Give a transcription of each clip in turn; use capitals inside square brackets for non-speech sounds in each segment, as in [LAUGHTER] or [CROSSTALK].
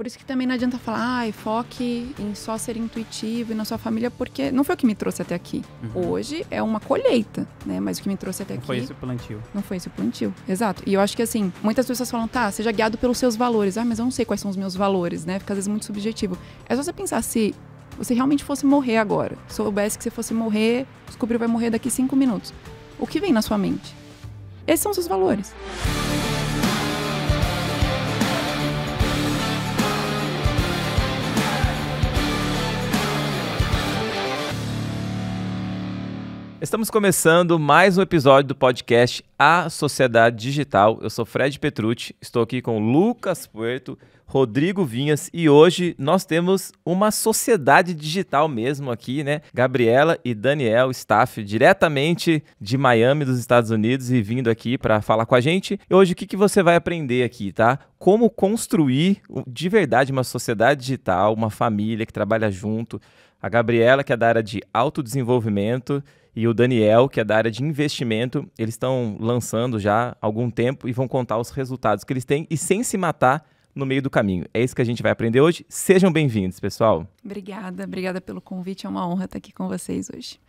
Por isso que também não adianta falar, ah, foque em só ser intuitivo e na sua família, porque não foi o que me trouxe até aqui. Uhum. Hoje é uma colheita, né? Mas o que me trouxe até não aqui. foi esse o plantio. Não foi esse o plantio. Exato. E eu acho que assim, muitas pessoas falam, tá, seja guiado pelos seus valores. Ah, mas eu não sei quais são os meus valores, né? Fica às vezes muito subjetivo. É só você pensar se você realmente fosse morrer agora, soubesse que você fosse morrer, descobriu vai morrer daqui cinco minutos. O que vem na sua mente? Esses são os seus valores. Estamos começando mais um episódio do podcast A Sociedade Digital. Eu sou Fred Petrucci, estou aqui com Lucas Puerto, Rodrigo Vinhas e hoje nós temos uma sociedade digital mesmo aqui, né? Gabriela e Daniel Staff, diretamente de Miami, dos Estados Unidos, e vindo aqui para falar com a gente. E hoje o que, que você vai aprender aqui, tá? Como construir de verdade uma sociedade digital, uma família que trabalha junto. A Gabriela, que é da área de autodesenvolvimento, e o Daniel, que é da área de investimento, eles estão lançando já há algum tempo e vão contar os resultados que eles têm e sem se matar no meio do caminho. É isso que a gente vai aprender hoje. Sejam bem-vindos, pessoal. Obrigada, obrigada pelo convite. É uma honra estar aqui com vocês hoje.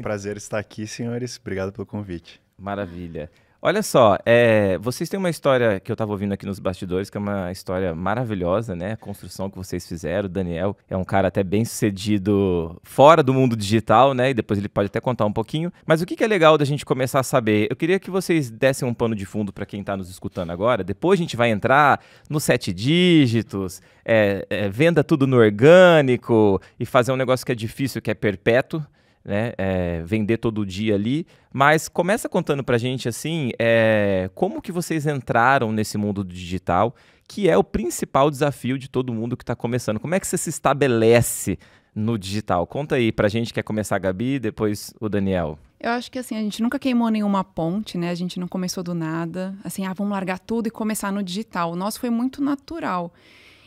Prazer estar aqui, senhores. Obrigado pelo convite. Maravilha. Olha só, é, vocês têm uma história que eu estava ouvindo aqui nos bastidores, que é uma história maravilhosa, né? A construção que vocês fizeram. O Daniel é um cara até bem sucedido fora do mundo digital, né? E depois ele pode até contar um pouquinho. Mas o que, que é legal da gente começar a saber? Eu queria que vocês dessem um pano de fundo para quem está nos escutando agora. Depois a gente vai entrar nos sete dígitos, é, é, venda tudo no orgânico e fazer um negócio que é difícil, que é perpétuo né, é, vender todo dia ali, mas começa contando para gente assim, é, como que vocês entraram nesse mundo digital, que é o principal desafio de todo mundo que está começando. Como é que você se estabelece no digital? Conta aí para gente, quer começar a Gabi, depois o Daniel. Eu acho que assim, a gente nunca queimou nenhuma ponte, né? A gente não começou do nada. Assim, ah, vamos largar tudo e começar no digital. O nosso foi muito natural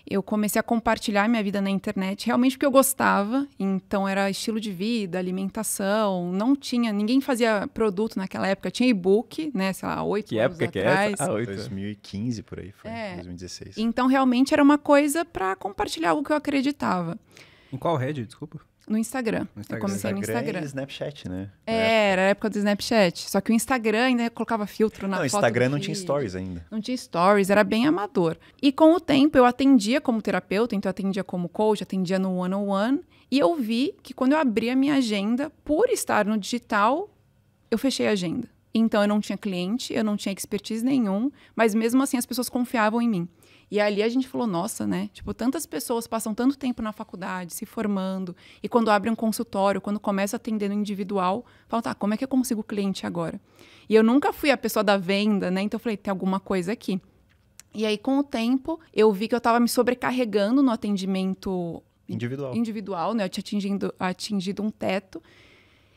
eu comecei a compartilhar minha vida na internet realmente porque eu gostava. Então era estilo de vida, alimentação, não tinha, ninguém fazia produto naquela época, tinha e-book, né, sei lá, oito Que época atrás. que é essa? Ah, 2015 por aí, foi é. 2016. Então realmente era uma coisa para compartilhar algo que eu acreditava. Em qual rede, desculpa? No Instagram. no Instagram. Eu comecei Instagram no Instagram. E Snapchat, né? é, era a época do Snapchat. Só que o Instagram ainda colocava filtro na não, foto. Não, Instagram não tinha stories ainda. Não tinha stories, era bem amador. E com o tempo eu atendia como terapeuta, então eu atendia como coach, atendia no one-on-one. E eu vi que quando eu abri a minha agenda, por estar no digital, eu fechei a agenda. Então eu não tinha cliente, eu não tinha expertise nenhum, mas mesmo assim as pessoas confiavam em mim. E ali a gente falou, nossa, né? Tipo, tantas pessoas passam tanto tempo na faculdade, se formando, e quando abre um consultório, quando começa atendendo individual, falam, tá, como é que eu consigo cliente agora? E eu nunca fui a pessoa da venda, né? Então eu falei, tem alguma coisa aqui. E aí, com o tempo, eu vi que eu estava me sobrecarregando no atendimento individual, individual né? Eu tinha atingido, atingido um teto.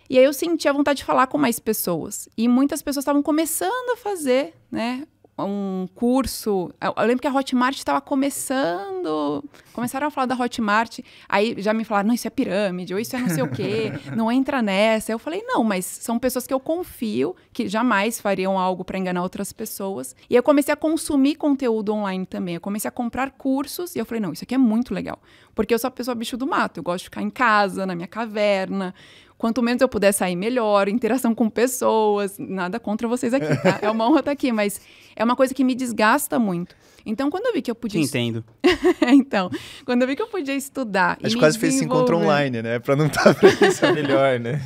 E aí eu sentia vontade de falar com mais pessoas. E muitas pessoas estavam começando a fazer, né? um curso. Eu, eu lembro que a Hotmart estava começando. Começaram a falar da Hotmart. Aí já me falaram, não, isso é pirâmide, ou isso é não sei o quê, [LAUGHS] não entra nessa. Eu falei, não, mas são pessoas que eu confio, que jamais fariam algo para enganar outras pessoas. E eu comecei a consumir conteúdo online também. Eu comecei a comprar cursos e eu falei, não, isso aqui é muito legal. Porque eu sou a pessoa bicho do mato, eu gosto de ficar em casa, na minha caverna. Quanto menos eu puder sair, melhor. Interação com pessoas, nada contra vocês aqui, tá? É uma honra estar aqui, mas é uma coisa que me desgasta muito. Então, quando eu vi que eu podia. Te entendo. [LAUGHS] então, quando eu vi que eu podia estudar. A gente quase fez esse encontro online, né? Para não estar tá é melhor, né?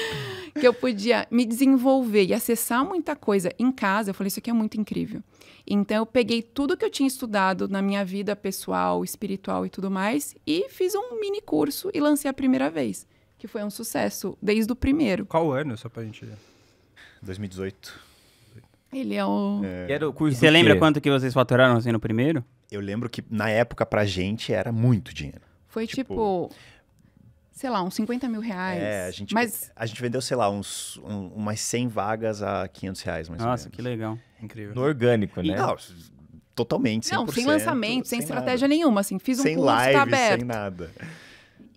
[LAUGHS] que eu podia me desenvolver e acessar muita coisa em casa, eu falei, isso aqui é muito incrível. Então, eu peguei tudo que eu tinha estudado na minha vida pessoal, espiritual e tudo mais, e fiz um mini curso e lancei a primeira vez que foi um sucesso desde o primeiro. Qual ano, só pra gente... 2018. Ele é o... É... Era o curso você lembra quanto que vocês faturaram assim no primeiro? Eu lembro que na época pra gente era muito dinheiro. Foi tipo... tipo sei lá, uns 50 mil reais. É, a gente, mas... a gente vendeu, sei lá, uns, um, umas 100 vagas a 500 reais, mais Nossa, que legal. Incrível. No orgânico, né? Não, totalmente, Não, sem lançamento, sem, sem estratégia nada. nenhuma, assim. Fiz um sem curso, tá live, tá aberto. Sem nada.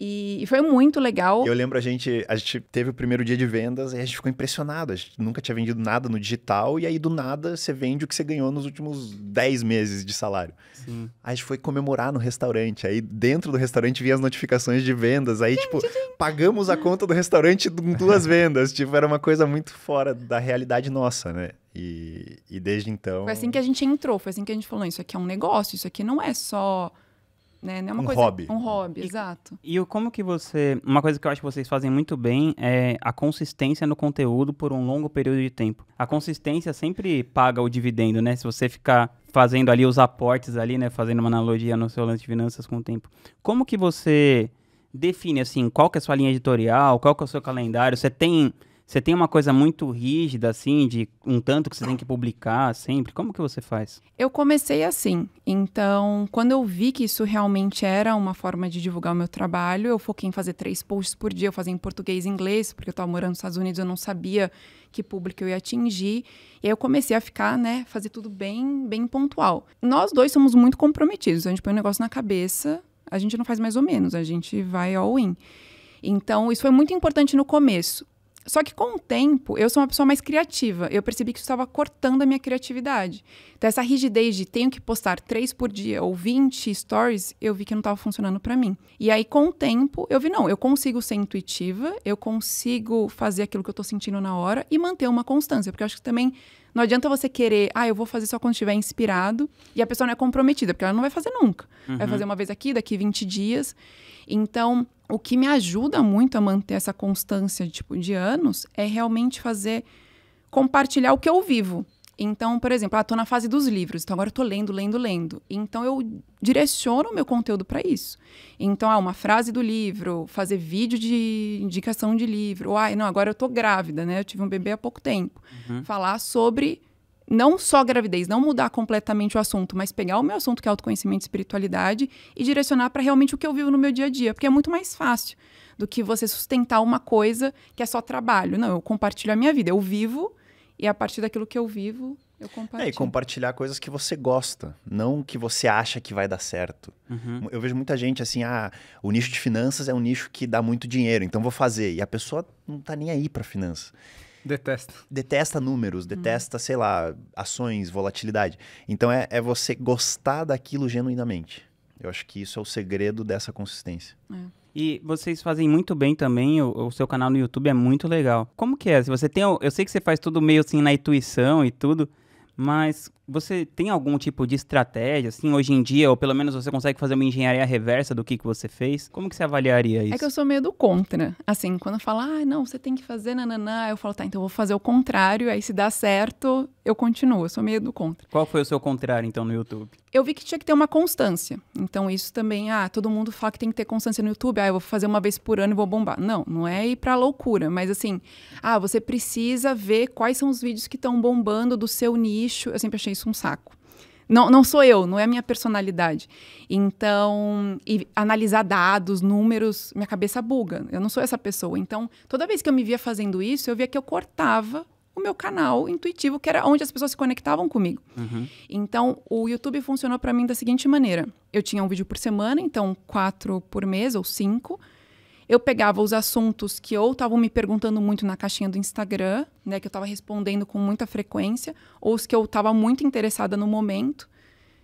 E, e, foi muito legal. Eu lembro a gente, a gente teve o primeiro dia de vendas e a gente ficou impressionado. A gente nunca tinha vendido nada no digital e aí do nada você vende o que você ganhou nos últimos 10 meses de salário. Sim. Aí a gente foi comemorar no restaurante. Aí dentro do restaurante vinha as notificações de vendas. Aí, tipo, pagamos a conta do restaurante com duas [LAUGHS] vendas. tipo, era uma coisa muito fora da realidade nossa, né? E, e desde então. Foi assim que a gente entrou, foi assim que a gente falou: isso aqui é um negócio, isso aqui não é só né? Não é uma um coisa, hobby. Um hobby, e, exato. E como que você... Uma coisa que eu acho que vocês fazem muito bem é a consistência no conteúdo por um longo período de tempo. A consistência sempre paga o dividendo, né? Se você ficar fazendo ali os aportes ali, né? Fazendo uma analogia no seu lance de finanças com o tempo. Como que você define, assim, qual que é a sua linha editorial, qual que é o seu calendário? Você tem você tem uma coisa muito rígida, assim, de um tanto que você tem que publicar sempre? Como que você faz? Eu comecei assim. Então, quando eu vi que isso realmente era uma forma de divulgar o meu trabalho, eu foquei em fazer três posts por dia. Eu fazia em português e inglês, porque eu estava morando nos Estados Unidos, eu não sabia que público eu ia atingir. E aí eu comecei a ficar, né, fazer tudo bem, bem pontual. Nós dois somos muito comprometidos. A gente põe o um negócio na cabeça, a gente não faz mais ou menos, a gente vai all in. Então, isso foi muito importante no começo. Só que com o tempo, eu sou uma pessoa mais criativa. Eu percebi que isso estava cortando a minha criatividade. Então, essa rigidez de tenho que postar três por dia ou 20 stories, eu vi que não estava funcionando para mim. E aí, com o tempo, eu vi, não, eu consigo ser intuitiva, eu consigo fazer aquilo que eu estou sentindo na hora e manter uma constância. Porque eu acho que também não adianta você querer, ah, eu vou fazer só quando estiver inspirado, e a pessoa não é comprometida, porque ela não vai fazer nunca. Uhum. Vai fazer uma vez aqui, daqui 20 dias. Então, o que me ajuda muito a manter essa constância de, tipo, de anos é realmente fazer compartilhar o que eu vivo. Então, por exemplo, estou ah, na fase dos livros, então agora estou lendo, lendo, lendo. Então eu direciono o meu conteúdo para isso. Então, ah, uma frase do livro, fazer vídeo de indicação de livro. Ou, ah, não, agora eu estou grávida, né? Eu tive um bebê há pouco tempo. Uhum. Falar sobre não só gravidez, não mudar completamente o assunto, mas pegar o meu assunto, que é autoconhecimento e espiritualidade, e direcionar para realmente o que eu vivo no meu dia a dia, porque é muito mais fácil do que você sustentar uma coisa que é só trabalho. Não, eu compartilho a minha vida, eu vivo, e a partir daquilo que eu vivo, eu compartilho. É, e compartilhar coisas que você gosta, não que você acha que vai dar certo. Uhum. Eu vejo muita gente assim, ah, o nicho de finanças é um nicho que dá muito dinheiro, então vou fazer. E a pessoa não tá nem aí para finanças. Detesta. Detesta números, detesta, hum. sei lá, ações, volatilidade. Então é, é você gostar daquilo genuinamente. Eu acho que isso é o segredo dessa consistência. É. E vocês fazem muito bem também, o, o, seu canal no YouTube é muito legal. Como que é? Se você tem, eu sei que você faz tudo meio assim na intuição e tudo, mas você tem algum tipo de estratégia, assim, hoje em dia, ou pelo menos você consegue fazer uma engenharia reversa do que, que você fez? Como que você avaliaria isso? É que eu sou meio do contra. Assim, quando falo, ah, não, você tem que fazer nananã, eu falo, tá, então eu vou fazer o contrário, aí se dá certo, eu continuo. Eu sou meio do contra. Qual foi o seu contrário, então, no YouTube? Eu vi que tinha que ter uma constância. Então, isso também, ah, todo mundo fala que tem que ter constância no YouTube, ah, eu vou fazer uma vez por ano e vou bombar. Não, não é ir pra loucura, mas assim, ah, você precisa ver quais são os vídeos que estão bombando do seu nicho. Eu sempre achei isso isso um saco. Não, não sou eu, não é a minha personalidade. Então, analisar dados, números, minha cabeça buga. Eu não sou essa pessoa. Então, toda vez que eu me via fazendo isso, eu via que eu cortava o meu canal intuitivo, que era onde as pessoas se conectavam comigo. Uhum. Então, o YouTube funcionou para mim da seguinte maneira: eu tinha um vídeo por semana, então quatro por mês ou cinco eu pegava os assuntos que ou estavam me perguntando muito na caixinha do Instagram, né, que eu estava respondendo com muita frequência, ou os que eu estava muito interessada no momento.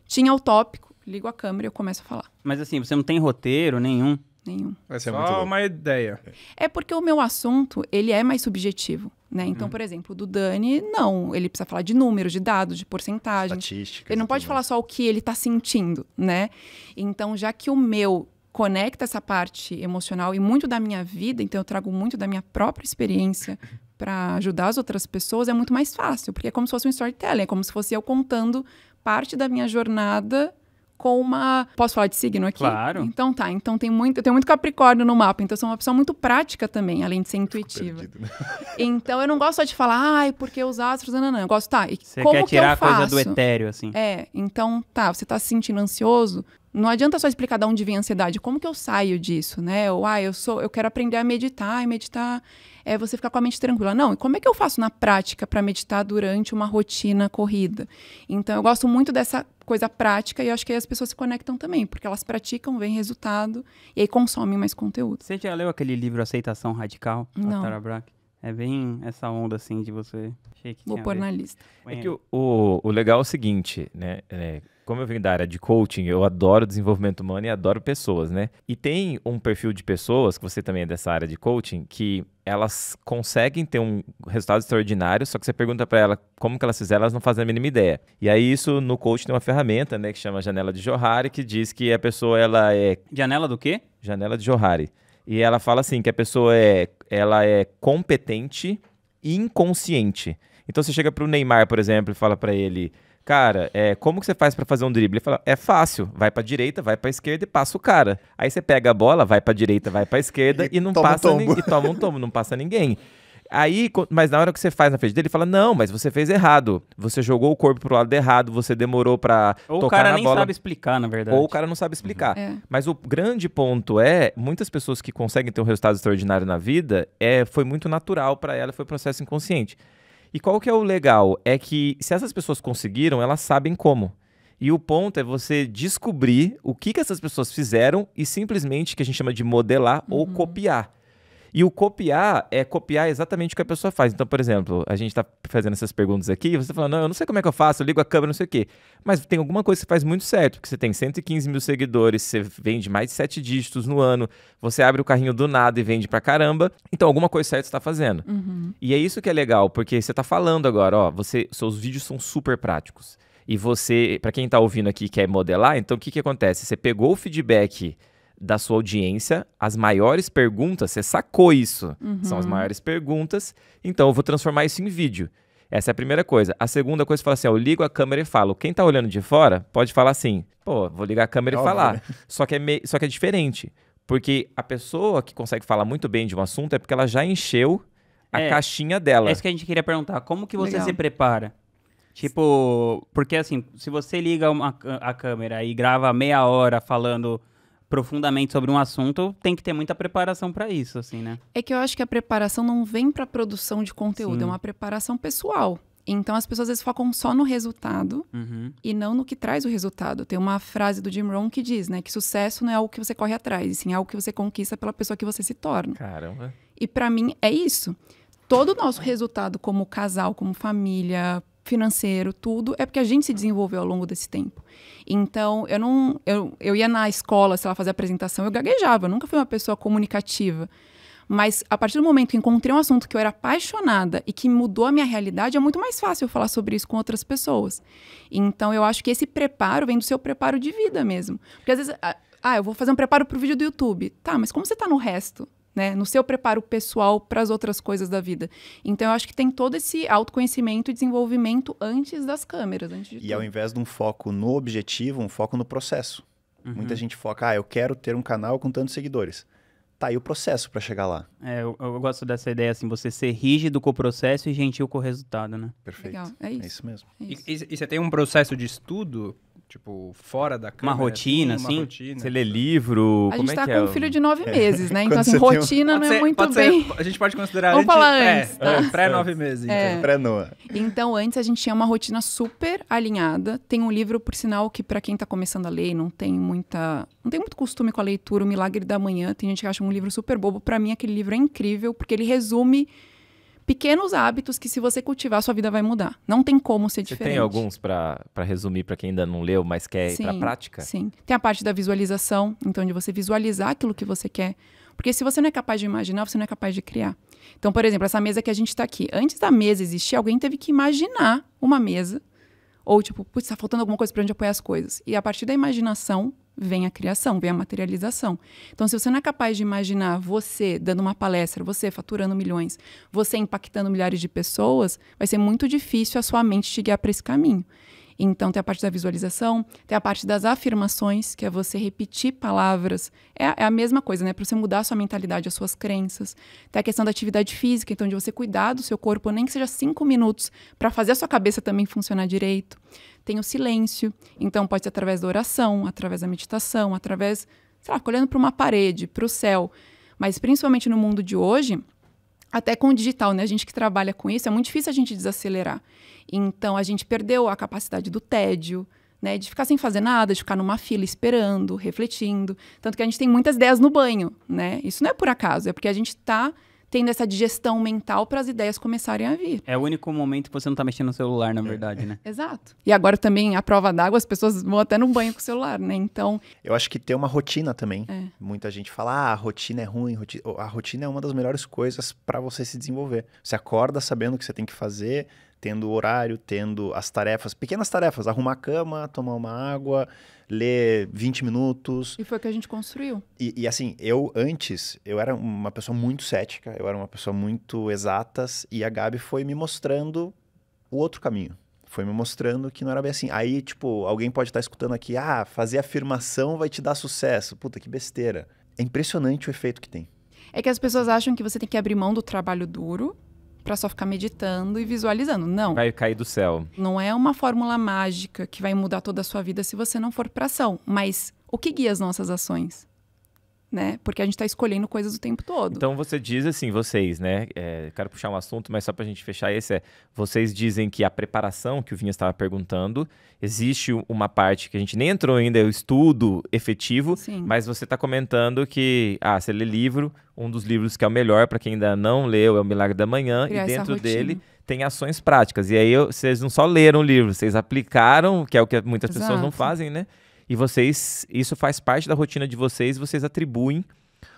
Tinha o tópico, ligo a câmera e eu começo a falar. Mas assim, você não tem roteiro nenhum? Nenhum. Vai é Só uma ideia. É porque o meu assunto, ele é mais subjetivo, né? Então, hum. por exemplo, do Dani, não. Ele precisa falar de números, de dados, de porcentagem. Estatísticas. Ele não pode falar só o que ele está sentindo, né? Então, já que o meu conecta essa parte emocional e muito da minha vida, então eu trago muito da minha própria experiência para ajudar as outras pessoas, é muito mais fácil, porque é como se fosse um storytelling, é como se fosse eu contando parte da minha jornada com uma. Posso falar de signo aqui? Claro. Então tá. Então tem muito. Eu tenho muito Capricórnio no mapa, então sou uma pessoa muito prática também, além de ser intuitiva. Perdido, né? [LAUGHS] Então eu não gosto só de falar, ai, porque os astros. Não, não, não. Eu gosto, tá. E Você como quer tirar que eu a faço? coisa do etéreo, assim. É, então tá. Você tá se sentindo ansioso? Não adianta só explicar de onde vem a ansiedade, como que eu saio disso, né? Ou ah, eu sou, eu quero aprender a meditar, e meditar é você ficar com a mente tranquila. Não, e como é que eu faço na prática para meditar durante uma rotina corrida? Então eu gosto muito dessa coisa prática e eu acho que aí as pessoas se conectam também, porque elas praticam, vêem resultado e aí consomem mais conteúdo. Você já leu aquele livro Aceitação Radical, Não. Tara Brach? É bem essa onda, assim, de você... Vou pôr na lista. É que o, o, o, legal é o seguinte, né? É, como eu venho da área de coaching, eu adoro desenvolvimento humano e adoro pessoas, né? E tem um perfil de pessoas, que você também é dessa área de coaching, que elas conseguem ter um resultado extraordinário, só que você pergunta para ela como que elas fizeram, elas não fazem a mínima ideia. E aí isso no coaching tem uma ferramenta, né, que chama janela de Johari, que diz que a pessoa ela é Janela do quê? Janela de Johari. E ela fala assim que a pessoa é ela é competente e inconsciente. Então você chega para o Neymar, por exemplo, e fala para ele, cara, é, como que você faz para fazer um drible? Ele fala, é fácil, vai para direita, vai para esquerda e passa o cara. Aí você pega a bola, vai para direita, vai para esquerda e, e não passa um e toma um tombo, não passa ninguém. Aí, mas na hora que você faz na frente dele, ele fala: "Não, mas você fez errado. Você jogou o corpo pro lado errado, você demorou para tocar na bola". Ou o cara nem bola. sabe explicar, na verdade. Ou o cara não sabe explicar. Uhum. É. Mas o grande ponto é, muitas pessoas que conseguem ter um resultado extraordinário na vida, é foi muito natural para ela, foi processo inconsciente. E qual que é o legal? É que se essas pessoas conseguiram, elas sabem como. E o ponto é você descobrir o que, que essas pessoas fizeram e simplesmente que a gente chama de modelar uhum. ou copiar. E o copiar é copiar exatamente o que a pessoa faz. Então, por exemplo, a gente está fazendo essas perguntas aqui, você está falando, não, eu não sei como é que eu faço, eu ligo a câmera, não sei o quê. Mas tem alguma coisa que faz muito certo, porque você tem 115 mil seguidores, você vende mais de sete dígitos no ano, você abre o carrinho do nada e vende pra caramba. Então, alguma coisa certa você está fazendo. Uhum. E é isso que é legal, porque você está falando agora, ó, você, seus vídeos são super práticos. E você, para quem está ouvindo aqui quer modelar, então o que que acontece? Você pegou o feedback da sua audiência as maiores perguntas. Você sacou isso? Uhum. São as uhum. maiores perguntas. Então eu vou transformar isso em vídeo. Essa é a primeira coisa. A segunda coisa, fala assim: ah, eu ligo a câmera e falo. Quem tá olhando de fora pode falar assim: pô, vou ligar a câmera e falar. Né? Só que, é me... Só que é diferente. Porque a pessoa que consegue falar muito bem de um assunto é porque ela já encheu a é, caixinha dela. É isso que a gente queria perguntar. Como que você Legal. se prepara? Tipo, porque assim, se você liga uma, a câmera e grava meia hora falando profundamente sobre um assunto, tem que ter muita preparação para isso, assim, né? É que eu acho que a preparação não vem para produção de conteúdo, é Sim. é uma preparação pessoal. Então as pessoas às vezes focam só no resultado uhum. e não no que traz o resultado. Tem uma frase do Jim Rohn que diz, né, que sucesso não é algo que você corre atrás, sim, é algo que você conquista pela pessoa que você se torna. Caramba. E para mim é isso. Todo o nosso resultado como casal, como família, financeiro, tudo, é porque a gente se desenvolveu ao longo desse tempo. Então, eu não. Eu, eu ia na escola, sei lá, fazer apresentação, eu gaguejava, eu nunca fui uma pessoa comunicativa. Mas a partir do momento que encontrei um assunto que eu era apaixonada e que mudou a minha realidade, é muito mais fácil eu falar sobre isso com outras pessoas. Então eu acho que esse preparo vem do seu preparo de vida mesmo. Porque às vezes, ah, eu vou fazer um preparo para o vídeo do YouTube. Tá, mas como você está no resto? né, no seu preparo pessoal para as outras coisas da vida. Então, eu acho que tem todo esse autoconhecimento e desenvolvimento antes das câmeras. Antes e tudo. ao invés de um foco no objetivo, um foco no processo. Uhum. Muita gente foca, ah, eu quero ter um canal com tantos seguidores. Tá aí o processo para chegar lá. É, eu, eu, gosto dessa ideia, assim, você ser rígido com o processo e gentil com o resultado, né? Perfeito. Legal. É isso. É isso mesmo. É isso. E, e, e você tem um processo de estudo tipo, fora da câmera. Uma assim, rotina, assim? rotina. Você lê livro? A como gente é tá é com um filho de nove é. meses, né? [LAUGHS] então, assim, rotina não é ser, é muito bem... Ser, a gente pode considerar... Vamos antes, falar é, antes, tá? É, pré-nove meses. Então. Pré-noa. Então, antes a gente tinha uma rotina super alinhada. Tem um livro, por sinal, que para quem tá começando a ler não tem muita... Não tem muito costume com a leitura, O Milagre da Manhã. Tem gente que acha um livro super bobo. para mim, aquele livro é incrível, porque ele resume pequenos hábitos que se você cultivar, sua vida vai mudar. Não tem como ser você diferente. Tem alguns para resumir para quem ainda não leu, mas quer sim, ir para prática? Sim. Tem a parte da visualização, então de você visualizar aquilo que você quer. Porque se você não é capaz de imaginar, você não é capaz de criar. Então, por exemplo, essa mesa que a gente está aqui. Antes da mesa existir, alguém teve que imaginar uma mesa. Ou tipo, putz, tá faltando alguma coisa para onde apoiar as coisas. E a partir da imaginação, vem a criação, vem a materialização. Então, se você não é capaz de imaginar você dando uma palestra, você faturando milhões, você impactando milhares de pessoas, vai ser muito difícil a sua mente te guiar para esse caminho. Então, tem a parte da visualização, tem a parte das afirmações, que é você repetir palavras. É, é a mesma coisa, né? Para você mudar a sua mentalidade, as suas crenças. Tem a questão da atividade física, então, de você cuidar do seu corpo, nem que seja cinco minutos, para fazer a sua cabeça também funcionar direito. Tem o silêncio, então, pode ser através da oração, através da meditação, através, sei lá, olhando para uma parede, para o céu. Mas, principalmente no mundo de hoje, até com o digital, né? A gente que trabalha com isso, é muito difícil a gente desacelerar. Então, a gente perdeu a capacidade do tédio, né? De ficar sem fazer nada, de ficar numa fila esperando, refletindo. Tanto que a gente tem muitas ideias no banho, né? Isso não é por acaso, é porque a gente está tendo essa digestão mental para as ideias começarem a vir. É o único momento que você não está mexendo no celular, na é. verdade, né? [LAUGHS] Exato. E agora também a prova d'água, as pessoas vão até no banho com o celular, né? Então. Eu acho que tem uma rotina também. É. Muita gente fala, ah, a rotina é ruim. A rotina é uma das melhores coisas para você se desenvolver. Você acorda sabendo o que você tem que fazer, tendo o horário, tendo as tarefas, pequenas tarefas, arrumar a cama, tomar uma água, ler 20 minutos. E foi o que a gente construiu. E, e, assim, eu antes, eu era uma pessoa muito cética, eu era uma pessoa muito exatas, e a Gabi foi me mostrando o outro caminho. Foi me mostrando que não era bem assim. Aí, tipo, alguém pode estar tá escutando aqui, ah, fazer afirmação vai te dar sucesso. Puta, que besteira. É impressionante o efeito que tem. É que as pessoas acham que você tem que abrir mão do trabalho duro para só ficar meditando e visualizando. Não. Vai cair do céu. Não é uma fórmula mágica que vai mudar toda a sua vida se você não for para ação, mas o que guia as nossas ações? né? Porque a gente está escolhendo coisas o tempo todo. Então você diz assim, vocês, né? É, quero puxar um assunto, mas só para a gente fechar esse é, vocês dizem que a preparação que o Vinha estava perguntando, existe uma parte que a gente nem entrou ainda, é o estudo efetivo, Sim. mas você está comentando que, ah, você lê livro, um dos livros que é o melhor para quem ainda não leu é o Milagre da Manhã Criar é e dentro dele tem ações práticas. E aí vocês não só leram o livro, vocês aplicaram, que é o que muitas Exato. pessoas não fazem, né? E vocês, isso faz parte da rotina de vocês, vocês atribuem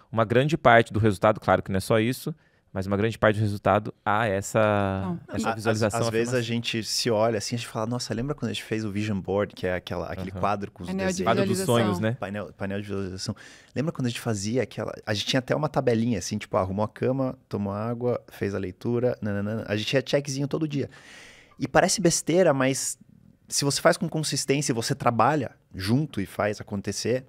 uma grande parte do resultado, claro que não é só isso, mas uma grande parte do resultado a essa, essa visualização. Às, às vezes a gente se olha assim, a gente fala, nossa, lembra quando a gente fez o Vision Board, que é aquela, aquele uhum. quadro com os painel desenhos? quadro dos sonhos, né? Painel, painel de visualização. Lembra quando a gente fazia aquela... A gente tinha até uma tabelinha assim, tipo, arrumou a cama, tomou água, fez a leitura, nananana. A gente tinha checkzinho todo dia. E parece besteira, mas se você faz com consistência e você trabalha junto e faz acontecer,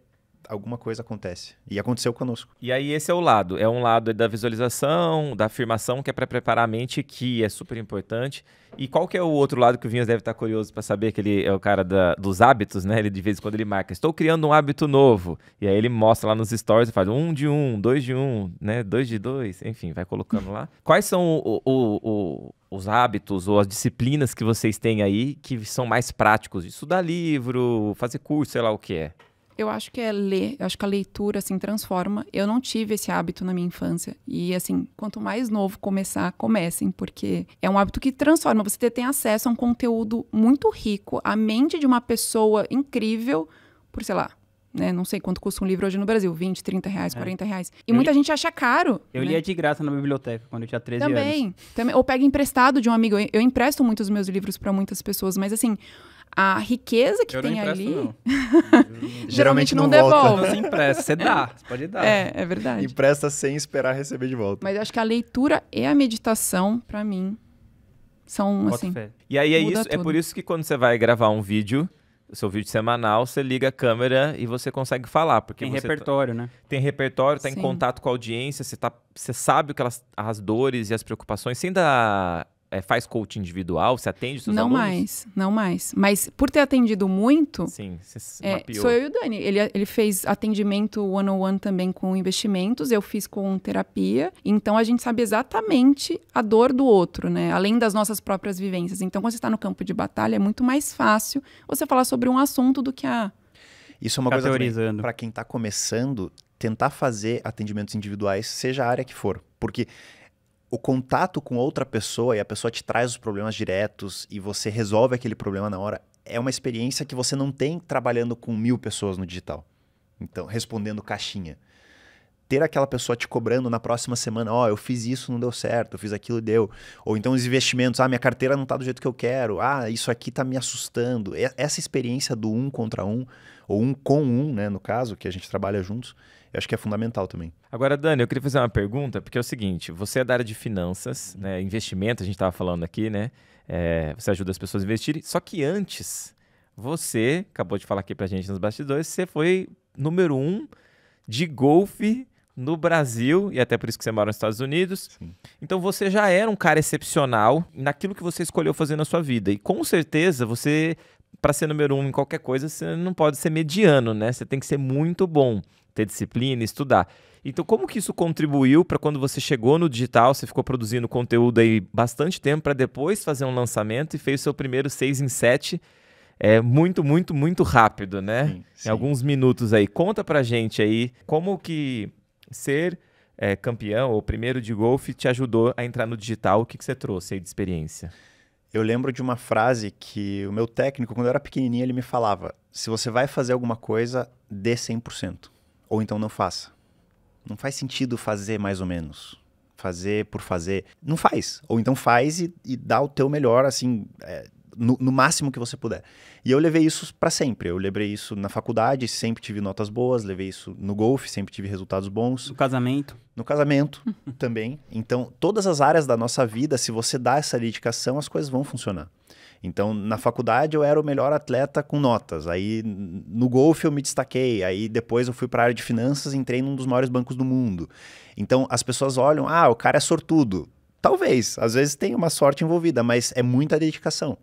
alguma coisa acontece. E aconteceu conosco. E aí esse é o lado. É um lado da visualização, da afirmação, que é para preparar a mente, que é super importante. E qual que é o outro lado que o Vinhas deve estar tá curioso para saber, que ele é o cara da, dos hábitos, né? Ele de vez em quando ele marca, estou criando um hábito novo. E aí ele mostra lá nos stories, e faz um de um, dois de um, né? Dois de dois, enfim, vai colocando lá. Quais são o, o, o, os hábitos ou as disciplinas que vocês têm aí que são mais práticos? Estudar livro, fazer curso, sei lá o que é. Eu acho que é ler, eu acho que a leitura assim transforma. Eu não tive esse hábito na minha infância e assim, quanto mais novo começar, comecem, porque é um hábito que transforma. Você tem acesso a um conteúdo muito rico, a mente de uma pessoa incrível por sei lá né? Não sei quanto custa um livro hoje no Brasil, 20, 30 reais, é. 40 reais. E eu muita li... gente acha caro. Eu né? lia de graça na biblioteca quando eu tinha 13 também, anos. Também. Ou pega emprestado de um amigo. Eu, empresto muitos meus livros para muitas pessoas, mas assim, a riqueza que eu tem ali. Não. [LAUGHS] geralmente, geralmente não, não devolve. empresta, você dá, você pode dar. É, é verdade. Empresta sem esperar receber de volta. Mas eu acho que a leitura e a meditação, para mim, são Bota assim. Fé. E aí é isso, tudo. é por isso que quando você vai gravar um vídeo, seu vídeo semanal, você liga a câmera e você consegue falar. Porque tem tá repertório, tá, né? Tem repertório, tá Sim. em contato com a audiência, você, tá, você sabe que elas, as dores e as preocupações. Você ainda é, faz coaching individual? Você atende seus não alunos? Não mais, não mais. Mas por ter atendido muito... Sim, você é, Sou eu e o Dani. Ele, ele fez atendimento one-on-one também com investimentos, eu fiz com terapia. Então, a gente sabe exatamente a dor do outro, né? Além das nossas próprias vivências. Então, quando você está no campo de batalha, é muito mais fácil você falar sobre um assunto do que a... Isso é uma tá coisa para quem está começando, tentar fazer atendimentos individuais, seja a área que for. Porque o contato com outra pessoa e a pessoa te traz os problemas diretos e você resolve aquele problema na hora é uma experiência que você não tem trabalhando com mil pessoas no digital. Então, respondendo caixinha ter aquela pessoa te cobrando na próxima semana, ó, oh, eu fiz isso, não deu certo, eu fiz aquilo, deu. Ou então os investimentos, ah, minha carteira não tá do jeito que eu quero, ah, isso aqui tá me assustando. Essa experiência do um contra um, ou um com um, né, no caso, que a gente trabalha juntos, eu acho que é fundamental também. Agora, Dani, eu queria fazer uma pergunta, porque é o seguinte: você é da área de finanças, né? Investimento, a gente estava falando aqui, né? É, você ajuda as pessoas a investirem. Só que antes, você acabou de falar aqui pra gente nos bastidores, você foi número um de golfe no Brasil, e até por isso que você mora nos Estados Unidos. Sim. Então você já era um cara excepcional naquilo que você escolheu fazer na sua vida. E com certeza você, para ser número um em qualquer coisa, você não pode ser mediano, né? Você tem que ser muito bom, ter disciplina, estudar. Então, como que isso contribuiu para quando você chegou no digital, você ficou produzindo conteúdo aí bastante tempo para depois fazer um lançamento e fez o seu primeiro 6 em 7 é muito, muito, muito rápido, né? Sim, sim. Em alguns minutos aí. Conta pra gente aí como que ser é, campeão ou primeiro de golfe te ajudou a entrar no digital? O que, que você trouxe aí de experiência? Eu lembro de uma frase que o meu técnico, quando eu era pequenininho, ele me falava: se você vai fazer alguma coisa, dê 100%. Ou então não faça. Não faz sentido fazer mais ou menos. Fazer por fazer. Não faz. Ou então faz e, e dá o teu melhor, assim, é, no, no, máximo que você puder. E eu levei isso para sempre. Eu levei isso na faculdade, sempre tive notas boas, levei isso no golfe, sempre tive resultados bons. No casamento? No casamento [LAUGHS] também. Então, todas as áreas da nossa vida, se você dá essa dedicação, as coisas vão funcionar. Então, na faculdade eu era o melhor atleta com notas. Aí no golfe eu me destaquei. Aí depois eu fui para a área de finanças, entrei num dos maiores bancos do mundo. Então, as pessoas olham: "Ah, o cara é sortudo". Talvez, às vezes tem uma sorte envolvida, mas é muita dedicação.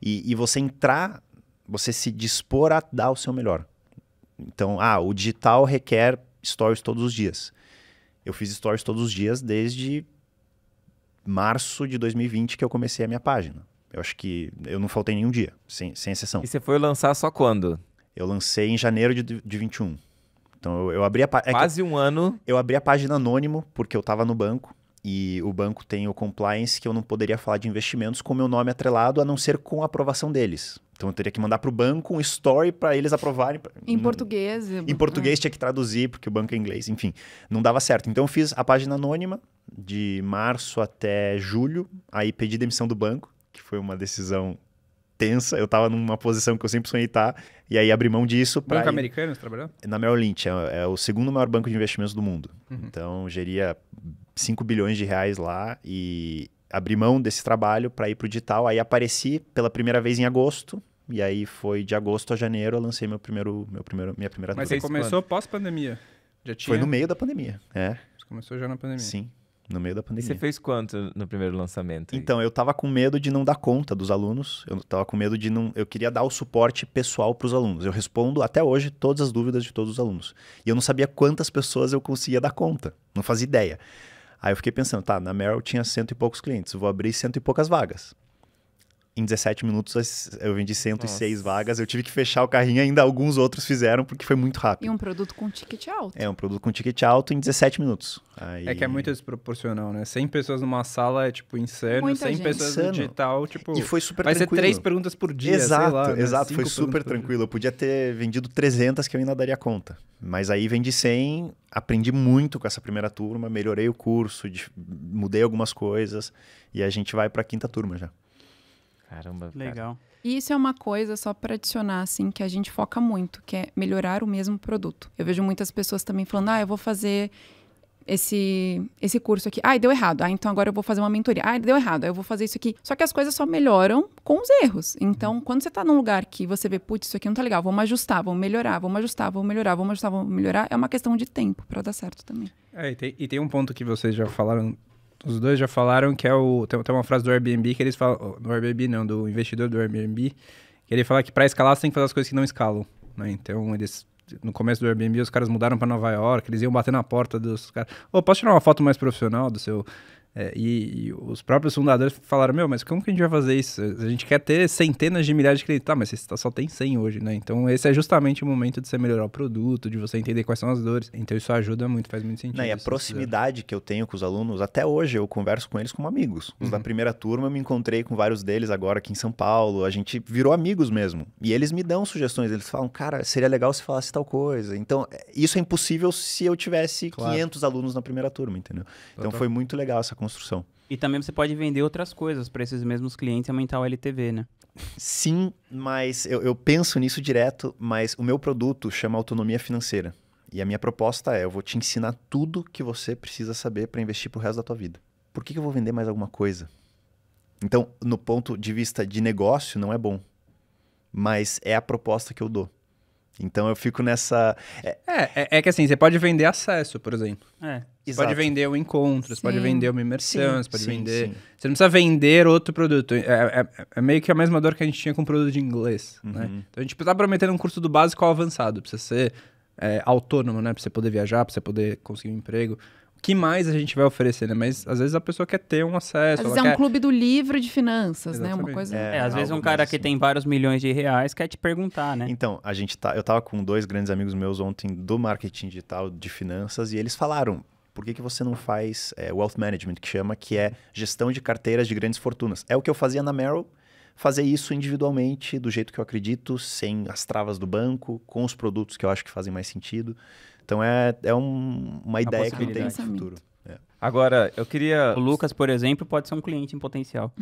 E, e você entrar, você se dispor a dar o seu melhor. Então, ah, o digital requer stories todos os dias. Eu fiz stories todos os dias desde março de 2020 que eu comecei a minha página. Eu acho que eu não faltei nenhum dia, sem, sem exceção. E você foi lançar só quando? Eu lancei em janeiro de, de 21. Então eu, eu abri a página. É Quase um ano. Eu abri a página anônimo, porque eu tava no banco e o banco tem o compliance que eu não poderia falar de investimentos com meu nome atrelado, a não ser com a aprovação deles. Então eu teria que mandar para o banco um story para eles aprovarem. Em português. Em português é. tinha que traduzir, porque o banco é inglês. Enfim, não dava certo. Então eu fiz a página anônima de março até julho. Aí pedi demissão do banco, que foi uma decisão tensa. Eu estava numa posição que eu sempre sonhei estar. Tá. E aí abri mão disso para. Banco ir... americano, você trabalhou? Na Merrill Lynch, é, é, o segundo maior banco de investimentos do mundo. Uhum. Então geria 5 bilhões de reais lá e abri mão desse trabalho para ir para o digital. Aí apareci pela primeira vez em agosto. E aí foi de agosto a janeiro eu lancei meu primeiro, meu primeiro, minha primeira Mas aí começou pós-pandemia? Já tinha? Foi no meio da pandemia, é. Você começou já na pandemia? Sim, no meio da pandemia. E você fez quanto no primeiro lançamento? Então, eu tava com medo de não dar conta dos alunos. Eu tava com medo de não. Eu queria dar o suporte pessoal para os alunos. Eu respondo até hoje todas as dúvidas de todos os alunos. E eu não sabia quantas pessoas eu conseguia dar conta. Não fazia ideia. Aí eu fiquei pensando, tá, na Merrill tinha cento e poucos clientes, vou abrir cento e poucas vagas em 17 minutos eu vendi 106 Nossa. vagas. Eu tive que fechar o carrinho, ainda alguns outros fizeram, porque foi muito rápido. E um produto com ticket alto. É, um produto com ticket alto em 17 minutos. Aí... É que é muito desproporcional, né? 100 pessoas numa sala é, tipo, insano. Muita 100 gente. pessoas insano. no digital, tipo... E foi super vai tranquilo. Vai ser três perguntas por dia, Exato, lá, né? exato. foi super tranquilo. Eu podia ter vendido 300 que eu ainda daria conta. Mas aí vendi 100, aprendi muito com essa primeira turma, melhorei o curso, mudei algumas coisas. E a gente vai para a quinta turma já. Caramba. Legal. E isso é uma coisa, só para adicionar, assim, que a gente foca muito, que é melhorar o mesmo produto. Eu vejo muitas pessoas também falando, ah, eu vou fazer esse, esse curso aqui. Ah, deu errado. Ah, então agora eu vou fazer uma mentoria. Ah, deu errado. Eu vou fazer isso aqui. Só que as coisas só melhoram com os erros. Então, uhum. quando você está num lugar que você vê, putz, isso aqui não tá legal, vamos ajustar, vamos melhorar, vamos ajustar, vamos melhorar, vamos ajustar, vamos melhorar, é uma questão de tempo para dar certo também. É, e, tem, e tem um ponto que vocês já falaram os dois já falaram que é o. Tem, tem uma frase do Airbnb que eles falam. Do Airbnb, não, do investidor do Airbnb. Que ele fala que para escalar você tem que fazer as coisas que não escalam. Né? Então, eles. No começo do Airbnb, os caras mudaram para Nova York, eles iam bater na porta dos caras. Ô, oh, posso tirar uma foto mais profissional do seu é, e, e, os próprios fundadores falaram: Meu, mas como que a gente vai fazer isso? A gente quer ter centenas de milhares de clientes. Tá, mas você tá, só tem 100 hoje, né? Então, esse é justamente o momento de você melhorar o produto, de você entender quais são as dores. Então, isso ajuda muito, faz muito sentido. Não, e a proximidade que eu tenho com os alunos, até hoje eu converso com eles como amigos. Os uhum. da primeira turma, eu me encontrei com vários deles agora aqui em São Paulo. A gente virou amigos mesmo. E eles me dão sugestões. Eles falam: Cara, seria legal se falasse tal coisa. Então, é, isso é impossível se eu tivesse claro. 500 alunos na primeira turma, entendeu? Então, Total. foi muito legal essa construção. E também você pode vender outras coisas para esses mesmos clientes e aumentar o LTV, né? Sim, mas eu, eu penso nisso direto, mas o meu produto chama autonomia financeira. E a minha proposta é: eu vou te ensinar tudo que você precisa saber para investir para o resto da tua vida. Por que, que eu vou vender mais alguma coisa? Então, no ponto de vista de negócio, não é bom. Mas é a proposta que eu dou. Então eu fico nessa. É, é, é, é que assim, você pode vender acesso, por exemplo. É. Exato. Pode vender o encontro, você pode vender uma imersão, sim. você pode sim, vender. Sim. Você não precisa vender outro produto. É, é, é, meio que a mesma dor que a gente tinha com o produto de inglês. Né? Uhum. Né? Então a gente está prometendo um curso do básico ao avançado, para você ser é, autônomo, né? Para você poder viajar, para você poder conseguir um emprego. O que mais a gente vai oferecer, né? Mas às vezes a pessoa quer ter um acesso. Às vezes é um quer... clube do livro de finanças, Exatamente. né? Uma coisa. É, é, às vezes um cara assim. que tem vários milhões de reais quer te perguntar, né? Então, a gente tá. Eu tava com dois grandes amigos meus ontem do marketing digital de finanças e eles falaram por que, que você não faz é, wealth management, que chama, que é gestão de carteiras de grandes fortunas? É o que eu fazia na Merrill, fazer isso individualmente, do jeito que eu acredito, sem as travas do banco, com os produtos que eu acho que fazem mais sentido. Então é, é um, uma ideia que eu tenho no futuro. É. Agora, eu queria. O Lucas, por exemplo, pode ser um cliente em potencial.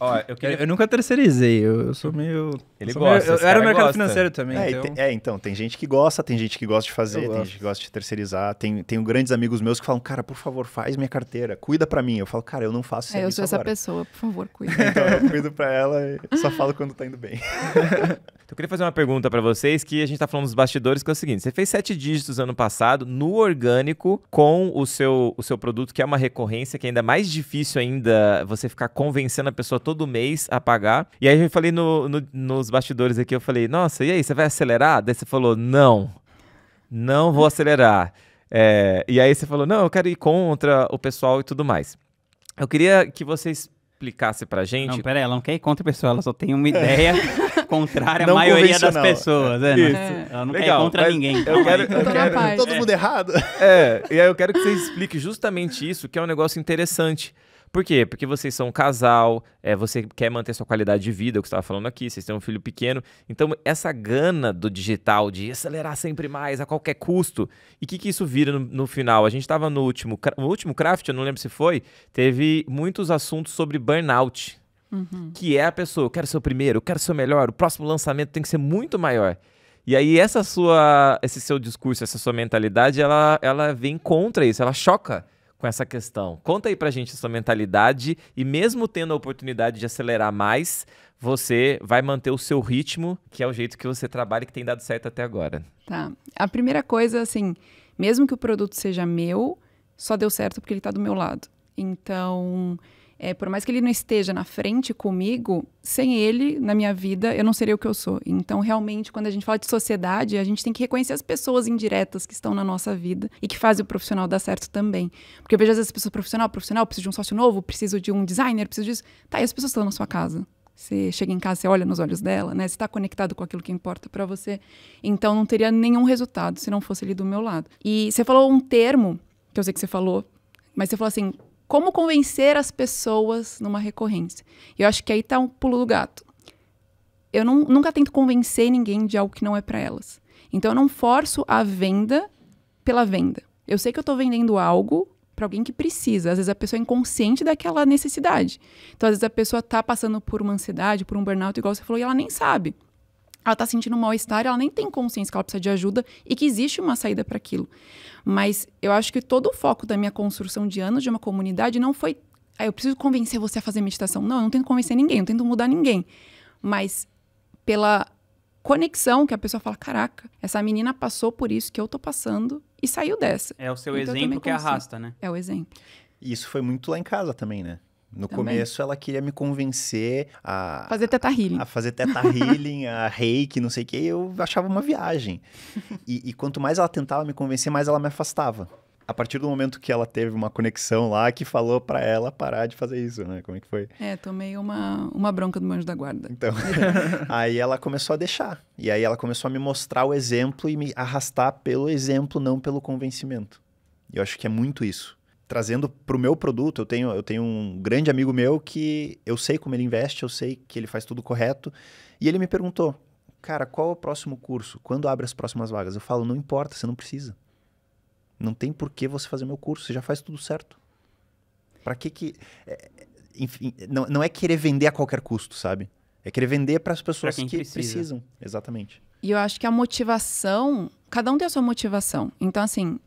Ó, eu, queria... eu, eu, nunca terceirizei, eu, eu sou meio. Ele sou gosta. Meio, eu, era no mercado gosta. financeiro também. É então... é, então... tem gente que gosta, tem gente que gosta de fazer, tem gosto. gente que gosta de terceirizar. Tem, tenho grandes amigos meus que falam, cara, por favor, faz minha carteira, cuida para mim. Eu falo, cara, eu não faço é, Eu sou essa pessoa, por favor, cuida. Então eu cuido pra ela e só falo quando tá indo bem. [LAUGHS] Eu queria fazer uma pergunta para vocês que a gente está falando dos bastidores, que é o seguinte: você fez sete dígitos ano passado no orgânico com o seu, o seu produto, que é uma recorrência, que é ainda mais difícil ainda você ficar convencendo a pessoa todo mês a pagar. E aí eu falei no, no, nos bastidores aqui, eu falei, nossa, e aí, você vai acelerar? Daí você falou, não, não vou acelerar. É, e aí você falou, não, eu quero ir contra o pessoal e tudo mais. Eu queria que vocês explicasse pra gente. Não, peraí, ela não quer ir contra a pessoa, ela só tem uma ideia é. [LAUGHS] contrária à maioria das pessoas. É, né? Isso. Né? Ela não Legal, quer ir contra ninguém. Eu quero, então, eu tá quero é. todo mundo errado. É, e aí eu quero que você explique justamente isso, que é um negócio interessante. Por quê? Porque vocês são um casal, é, você quer manter sua qualidade de vida, é o que estava falando aqui, vocês têm um filho pequeno. Então, essa gana do digital, de acelerar sempre mais, a qualquer custo, e o que, que isso vira no, no final? A gente estava no último, no último craft, eu não lembro se foi, teve muitos assuntos sobre burnout. Uhum. Que é a pessoa, eu quero ser o primeiro, eu quero ser o melhor, o próximo lançamento tem que ser muito maior. E aí essa sua, esse seu discurso, essa sua mentalidade, ela, ela vem contra isso, ela choca com essa questão. Conta aí pra gente a sua mentalidade e mesmo tendo a oportunidade de acelerar mais, você vai manter o seu ritmo, que é o jeito que você trabalha e que tem dado certo até agora. Tá. A primeira coisa, assim, mesmo que o produto seja meu, só deu certo porque ele tá do meu lado. Então, é, por mais que ele não esteja na frente comigo, sem ele na minha vida, eu não seria o que eu sou. Então, realmente, quando a gente fala de sociedade, a gente tem que reconhecer as pessoas indiretas que estão na nossa vida e que fazem o profissional dar certo também. Porque eu vejo às vezes as pessoas profissional, profissional, preciso de um sócio novo, preciso de um designer, preciso disso. Tá, e as pessoas estão na sua casa. Você chega em casa, você olha nos olhos dela, né? Você está conectado com aquilo que importa para você. Então não teria nenhum resultado se não fosse ele do meu lado. E você falou um termo que eu sei que você falou, mas você falou assim, como convencer as pessoas numa recorrência. E eu acho que aí tá um pulo do gato. Eu não, nunca tento convencer ninguém de algo que não é para elas. Então eu não forço a venda pela venda. Eu sei que eu estou vendendo algo para alguém que precisa. Às vezes a pessoa é inconsciente daquela necessidade. Então às vezes a pessoa tá passando por uma ansiedade, por um burnout, igual você falou, e ela nem sabe ela tá sentindo um mal-estar, ela nem tem consciência que ela precisa de ajuda e que existe uma saída para aquilo. Mas eu acho que todo o foco da minha construção de anos de uma comunidade não foi, ah, eu preciso convencer você a fazer meditação. Não, eu não tento convencer ninguém, eu não tento mudar ninguém. Mas pela conexão que a pessoa fala, caraca, essa menina passou por isso que eu tô passando e saiu dessa. É o seu então, exemplo que arrasta, né? É o exemplo. Isso foi muito lá em casa também, né? No Também. começo ela queria me convencer a fazer teta healing, a fazer teta healing, a [LAUGHS] reiki, não sei o que, eu achava uma viagem. [LAUGHS] E, e quanto mais ela tentava me convencer, mais ela me afastava a partir do momento que ela teve uma conexão lá que falou para ela parar de fazer isso, né? Como é que foi? É, tomei uma, uma bronca do meu anjo da guarda. Então, [LAUGHS] aí ela começou a deixar. E aí ela começou a me mostrar o exemplo e me arrastar pelo exemplo, não pelo convencimento. Eu acho que é muito isso trazendo para o meu produto, eu tenho, eu tenho um grande amigo meu que eu sei como ele investe, eu sei que ele faz tudo correto. E ele me perguntou, cara, qual é o próximo curso? Quando abre as próximas vagas? Eu falo, não importa, você não precisa. Não tem por que você fazer meu curso, você já faz tudo certo. Para que que... É, enfim, não, não é querer vender a qualquer custo, sabe? É querer vender para as pessoas que precisa. precisam. Exatamente. E eu acho que a motivação, cada um tem a sua motivação. Então, assim,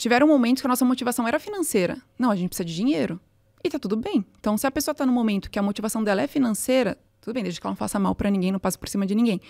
Tiveram momentos que a nossa motivação era financeira. Não, a gente precisa de dinheiro. E tá tudo bem. Então, se a pessoa tá no momento que a motivação dela é financeira, tudo bem, desde que ela não faça mal para ninguém, não passe por cima de ninguém.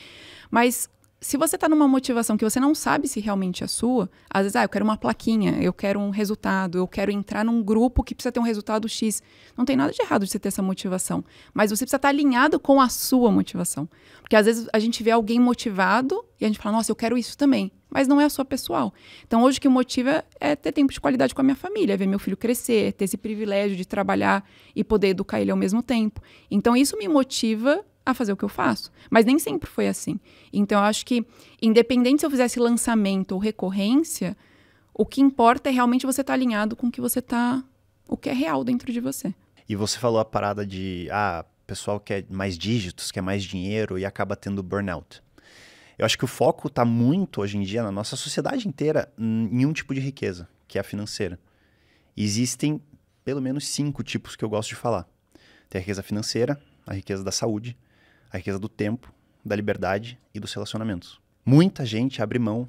Mas se você está numa motivação que você não sabe se realmente é sua, às vezes, ah, eu quero uma plaquinha, eu quero um resultado, eu quero entrar num grupo que precisa ter um resultado X. Não tem nada de errado de você ter essa motivação, mas você precisa estar tá alinhado com a sua motivação. Porque às vezes a gente vê alguém motivado e a gente fala, nossa, eu quero isso também, mas não é a sua pessoal. Então hoje o que motiva é ter tempo de qualidade com a minha família, ver meu filho crescer, ter esse privilégio de trabalhar e poder educar ele ao mesmo tempo. Então isso me motiva a fazer o que eu faço. Mas nem sempre foi assim. Então eu acho que, independente se eu fizesse lançamento ou recorrência, o que importa é realmente você estar tá alinhado com o que você tá. o que é real dentro de você. E você falou a parada de. Ah, pessoal quer mais dígitos, quer mais dinheiro e acaba tendo burnout. Eu acho que o foco está muito hoje em dia na nossa sociedade inteira em um tipo de riqueza, que é a financeira. Existem pelo menos cinco tipos que eu gosto de falar. Tem a riqueza financeira, a riqueza da saúde, a riqueza do tempo, da liberdade e dos relacionamentos. Muita gente abre mão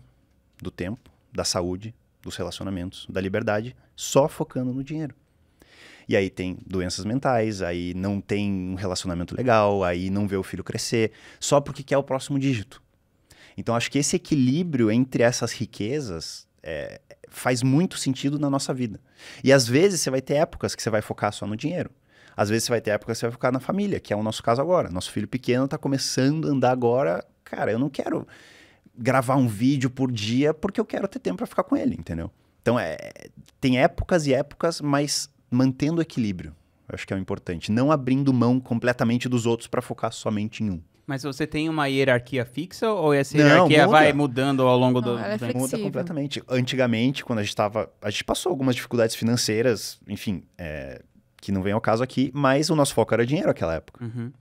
do tempo, da saúde, dos relacionamentos, da liberdade, só focando no dinheiro. E aí tem doenças mentais, aí não tem um relacionamento legal, aí não vê o filho crescer, só porque quer o próximo dígito. Então acho que esse equilíbrio entre essas riquezas é, faz muito sentido na nossa vida. E às vezes você vai ter épocas que você vai focar só no dinheiro. Às vezes você vai ter época que você vai ficar na família, que é o nosso caso agora. Nosso filho pequeno está começando a andar agora. Cara, eu não quero gravar um vídeo por dia porque eu quero ter tempo para ficar com ele, entendeu? Então, é, tem épocas e épocas, mas mantendo o equilíbrio. Acho que é o importante. Não abrindo mão completamente dos outros para focar somente em um. Mas você tem uma hierarquia fixa ou essa hierarquia não, vai mudando ao longo do ela é Muda completamente. Antigamente, quando a gente estava. A gente passou algumas dificuldades financeiras, enfim, é, que não vem ao caso aqui, mas o nosso foco era dinheiro naquela época. Uhum.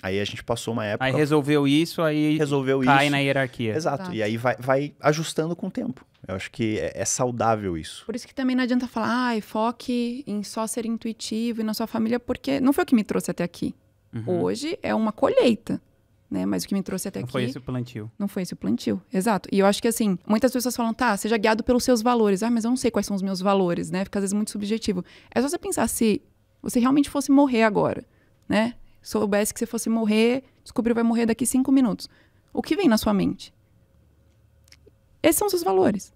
Aí a gente passou uma época. Aí resolveu isso, aí resolveu cai isso. na hierarquia. Exato. E aí vai, vai, ajustando com o tempo. Eu acho que é, é, saudável isso. Por isso que também não adianta falar, ah, foque em só ser intuitivo e na sua família, porque não foi o que me trouxe até aqui. Uhum. Hoje é uma colheita né? Mas o que me trouxe até não aqui. Não foi esse o plantio. Não foi esse o plantio. Exato. E eu acho que assim, muitas pessoas falam, tá, seja guiado pelos seus valores. Ah, mas eu não sei quais são os meus valores, né? Fica às vezes muito subjetivo. É só você pensar se você realmente fosse morrer agora, né? Soubesse que você fosse morrer, descobriu vai morrer daqui cinco minutos. O que vem na sua mente? Esses são os seus valores.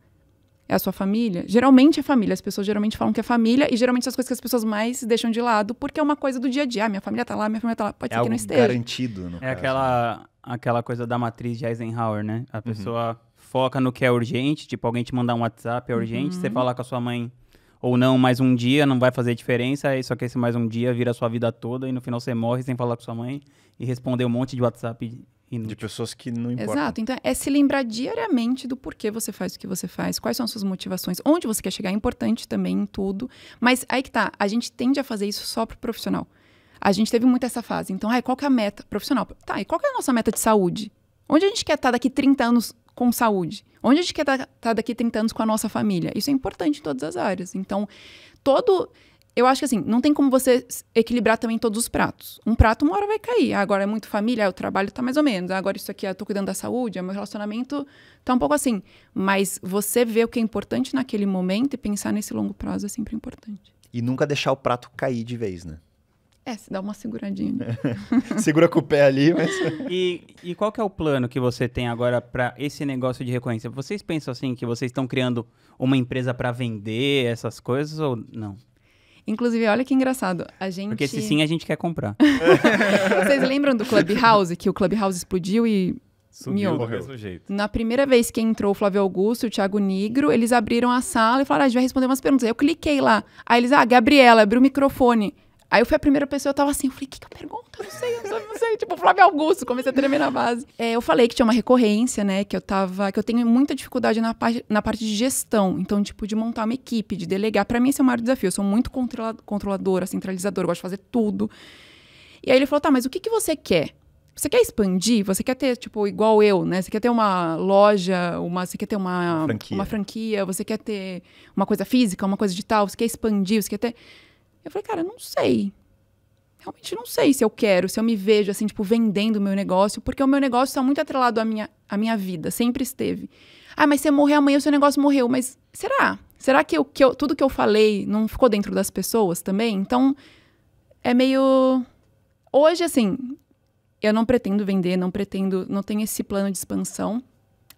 É a sua família? Geralmente é família. As pessoas geralmente falam que é família e geralmente são as coisas que as pessoas mais deixam de lado, porque é uma coisa do dia a dia. Ah, minha família tá lá, minha família tá lá. Pode é ser que não esteja. garantido, no É caso. aquela né? aquela coisa da matriz de Eisenhower, né? A uhum. pessoa uhum. foca no que é urgente, tipo alguém te mandar um WhatsApp é urgente, uhum. você falar com a sua mãe ou não mais um dia não vai fazer diferença, só que esse mais um dia vira a sua vida toda e no final você morre sem falar com sua mãe e responder um monte de WhatsApp Inútil. De pessoas que não importam. Exato. Então, é se lembrar diariamente do porquê você faz o que você faz, quais são as suas motivações, onde você quer chegar. É importante também em tudo. Mas aí que tá, a gente tende a fazer isso só pro profissional. A gente teve muito essa fase. Então, ai, qual que é a meta profissional? Tá, e qual que é a nossa meta de saúde? Onde a gente quer estar tá daqui 30 anos com saúde? Onde a gente quer estar tá, tá daqui 30 anos com a nossa família? Isso é importante em todas as áreas. Então, todo eu acho que assim, não tem como você equilibrar também todos os pratos. Um prato uma hora vai cair. Ah, agora é muito família, ah, o trabalho tá mais ou menos. Ah, agora isso aqui, eu tô cuidando da saúde, meu relacionamento tá um pouco assim. Mas você vê o que é importante naquele momento e pensar nesse longo prazo é sempre importante. E nunca deixar o prato cair de vez, né? É, se dá uma seguradinha. [LAUGHS] Segura com o pé ali, mas... [LAUGHS] e, e qual que é o plano que você tem agora para esse negócio de recorrência? Vocês pensam assim que vocês estão criando uma empresa para vender essas coisas ou não? Inclusive, olha que engraçado. A gente... Porque se sim, a gente quer comprar. [LAUGHS] Vocês lembram do Clubhouse? Que o Clubhouse explodiu e Sumiu do mesmo jeito. Na primeira vez que entrou o Flávio Augusto e o Thiago Nigro, eles abriram a sala e falaram: ah, a gente vai responder umas perguntas. Aí eu cliquei lá. Aí eles, ah, Gabriela, abriu o microfone. Aí eu fui a primeira pessoa, eu tava assim, eu falei, o que, que eu é pergunto? Eu não sei, eu não sei, não sei. Tipo, Flávio Augusto, comecei a tremer na base. É, eu falei que tinha uma recorrência, né? Que eu tava. Que eu tenho muita dificuldade na, parte, na parte de gestão. Então, tipo, de montar uma equipe, de delegar. para mim, esse é o maior desafio. Eu sou muito controladora, centralizadora, eu gosto de fazer tudo. E aí ele falou: tá, mas o que, que você quer? Você quer expandir? Você quer ter, tipo, igual eu, né? Você quer ter uma loja, uma, você quer ter uma franquia. uma franquia, você quer ter uma coisa física, uma coisa digital, você quer expandir, você quer ter. Eu falei, cara, não sei. Realmente não sei se eu quero, se eu me vejo assim, tipo, vendendo o meu negócio, porque o meu negócio está muito atrelado à minha, à minha vida, sempre esteve. Ah, mas você morrer amanhã, o seu negócio morreu. Mas será? Será que, eu, que eu, tudo que eu falei não ficou dentro das pessoas também? Então, é meio. Hoje, assim, eu não pretendo vender, não pretendo, não tenho esse plano de expansão.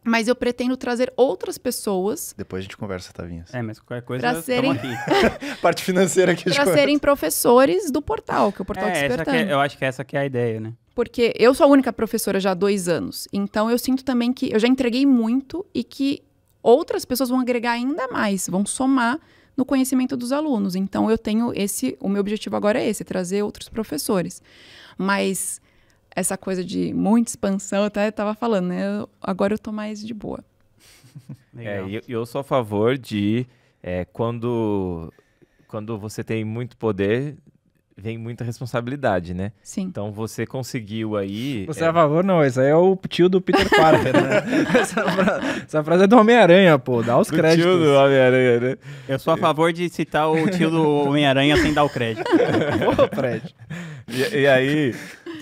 Mas eu pretendo trazer outras pessoas. Depois a gente conversa, Tavinhas. É, mas qualquer coisa pra serem... aqui. [LAUGHS] Parte financeira que a gente Pra serem professores do portal, que é o portal é, é- Despertando. É, eu acho que essa que é a ideia, né? Porque eu sou a única professora já há dois anos. Então eu sinto também que eu já entreguei muito e que outras pessoas vão agregar ainda mais, vão somar no conhecimento dos alunos. Então eu tenho esse. O meu objetivo agora é esse, trazer outros professores. Mas essa coisa de muita expansão, eu até estava falando, né? Eu, agora eu tô mais de boa. [LAUGHS] É, Legal. É, eu, eu, sou a favor de é, quando, quando você tem muito poder, vem muita responsabilidade, né? Sim. Então você conseguiu aí. Você é... é a favor, não. Esse aí é o tio do Peter Parker, né? [LAUGHS] essa, frase, essa, frase é do Homem-Aranha, pô. Dá os do créditos. Tio do Homem-Aranha, né? Eu sou a favor de citar o tio do Homem-Aranha sem dar o crédito. [LAUGHS] Boa, Fred. E, e aí,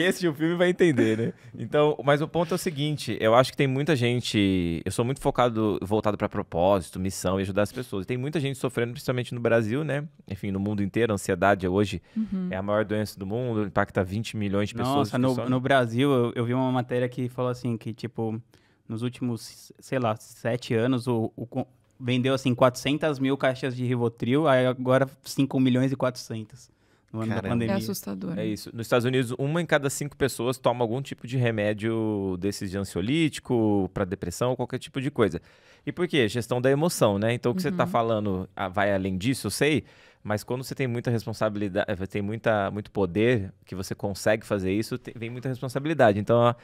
quem assistiu o filme vai entender, né? Então, mas o ponto é o seguinte: eu acho que tem muita gente. Eu sou muito focado, voltado para propósito, missão e ajudar as pessoas. Tem muita gente sofrendo, principalmente no Brasil, né? Enfim, no mundo inteiro, a ansiedade hoje uhum. é a maior doença do mundo, impacta 20 milhões de pessoas. Nossa, no, no, Brasil, eu, eu vi uma matéria que falou assim: que tipo, nos últimos, sei lá, sete anos, o, o vendeu assim 400 mil caixas de Rivotril, aí agora 5 milhões e 400 no ano Caramba. da pandemia. É assustador. É isso. Nos Estados Unidos, uma em cada cinco pessoas toma algum tipo de remédio desses de ansiolítico, para depressão qualquer tipo de coisa. E por quê? Gestão da emoção, né? Então, o que tá uhum. você está falando ah, vai além disso, eu sei, mas quando você tem muita responsabilidade, eh, tem muita, muito poder, que você consegue fazer isso, tem, vem muita responsabilidade. Então, a